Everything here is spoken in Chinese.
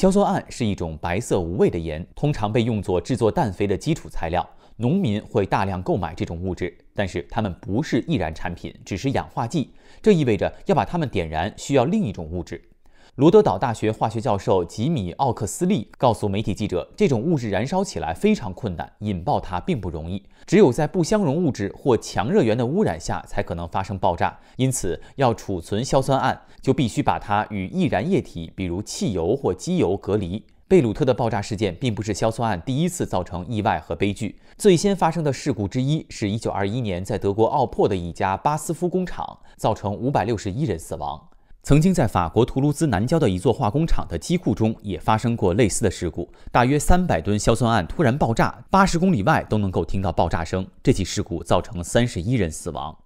硝酸铵是一种白色无味的盐，通常被用作制作氮肥的基础材料。农民会大量购买这种物质，但是它们不是易燃产品，只是氧化剂。这意味着要把它们点燃，需要另一种物质。罗德岛大学化学教授吉米·奥克斯利告诉媒体记者：“这种物质燃烧起来非常困难，引爆它并不容易，只有在不相容物质或强热源的污染下才可能发生爆炸。因此，要储存硝酸铵，就必须把它与易燃液体，比如汽油或机油隔离。”贝鲁特的爆炸事件并不是硝酸铵第一次造成意外和悲剧。最先发生的事故之一是1921年在德国奥珀的一家巴斯夫工厂，造成561人死亡。曾经在法国图卢兹南郊的一座化工厂的机库中，也发生过类似的事故。大约三百吨硝酸铵突然爆炸，八十公里外都能够听到爆炸声。这起事故造成三十一人死亡。